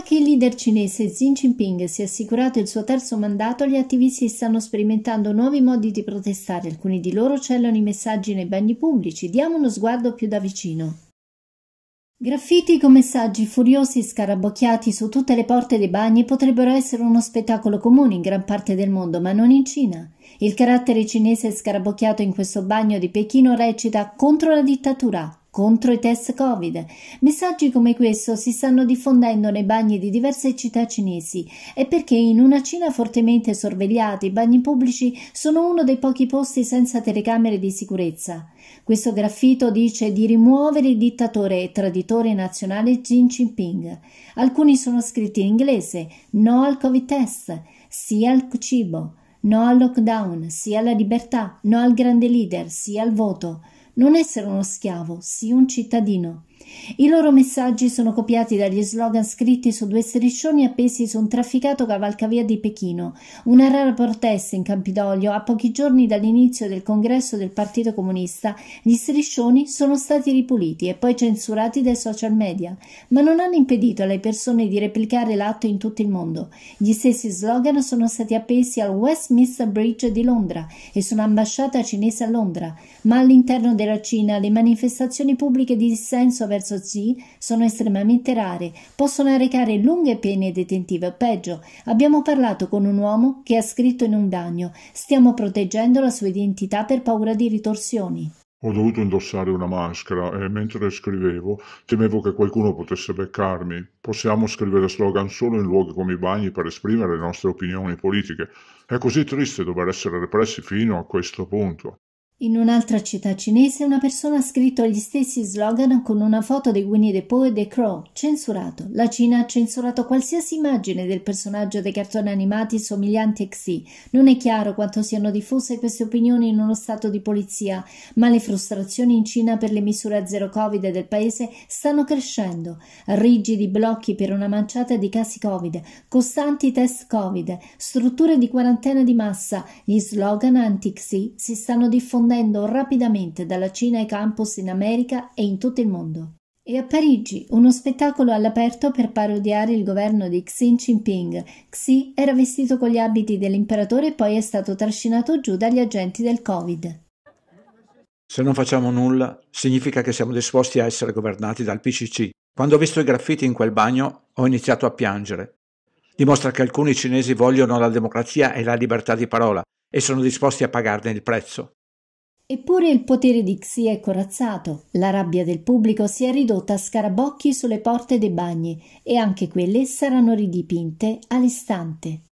ora che il leader cinese Xi Jinping si è assicurato il suo terzo mandato, gli attivisti stanno sperimentando nuovi modi di protestare. Alcuni di loro cellano i messaggi nei bagni pubblici. Diamo uno sguardo più da vicino. Graffiti con messaggi furiosi scarabocchiati su tutte le porte dei bagni potrebbero essere uno spettacolo comune in gran parte del mondo, ma non in Cina. Il carattere cinese scarabocchiato in questo bagno di Pechino recita contro la dittatura, contro i test Covid. Messaggi come questo si stanno diffondendo nei bagni di diverse città cinesi e perché in una Cina fortemente sorvegliata i bagni pubblici sono uno dei pochi posti senza telecamere di sicurezza. Questo graffito dice di rimuovere il dittatore e traditore nazionale Xi Jinping. Alcuni sono scritti in inglese: no al Covid test, sì al cibo, no al lockdown, sì alla libertà, no al grande leader, sì al voto. Non essere uno schiavo, sii un cittadino. I loro messaggi sono copiati dagli slogan scritti su due striscioni appesi su un trafficato cavalcavia di Pechino, una rara protesta in Campidoglio a pochi giorni dall'inizio del congresso del Partito Comunista. Gli striscioni sono stati ripuliti e poi censurati dai social media, ma non hanno impedito alle persone di replicare l'atto in tutto il mondo. Gli stessi slogan sono stati appesi al Westminster Bridge di Londra e sull'ambasciata cinese a Londra, ma all'interno della Cina le manifestazioni pubbliche di dissenso verso Z sono estremamente rare, possono arrecare lunghe pene detentive o peggio. Abbiamo parlato con un uomo che ha scritto in un bagno. Stiamo proteggendo la sua identità per paura di ritorsioni. Ho dovuto indossare una maschera e mentre scrivevo temevo che qualcuno potesse beccarmi. Possiamo scrivere slogan solo in luoghi come i bagni per esprimere le nostre opinioni politiche. È così triste dover essere repressi fino a questo punto. In un'altra città cinese una persona ha scritto gli stessi slogan con una foto di Winnie the Pooh e The Crow, censurato. La Cina ha censurato qualsiasi immagine del personaggio dei cartoni animati somiglianti a Xi. Non è chiaro quanto siano diffuse queste opinioni in uno stato di polizia, ma le frustrazioni in Cina per le misure a zero Covid del paese stanno crescendo. Rigidi blocchi per una manciata di casi Covid, costanti test Covid, strutture di quarantena di massa, gli slogan anti-Xi si stanno diffondendo diffondendo rapidamente dalla Cina ai campus in America e in tutto il mondo. E a Parigi, uno spettacolo all'aperto per parodiare il governo di Xi Jinping. Xi era vestito con gli abiti dell'imperatore e poi è stato trascinato giù dagli agenti del Covid. Se non facciamo nulla, significa che siamo disposti a essere governati dal PCC. Quando ho visto i graffiti in quel bagno, ho iniziato a piangere. Dimostra che alcuni cinesi vogliono la democrazia e la libertà di parola e sono disposti a pagarne il prezzo. Eppure il potere di Xi è corazzato, la rabbia del pubblico si è ridotta a scarabocchi sulle porte dei bagni e anche quelle saranno ridipinte all'istante.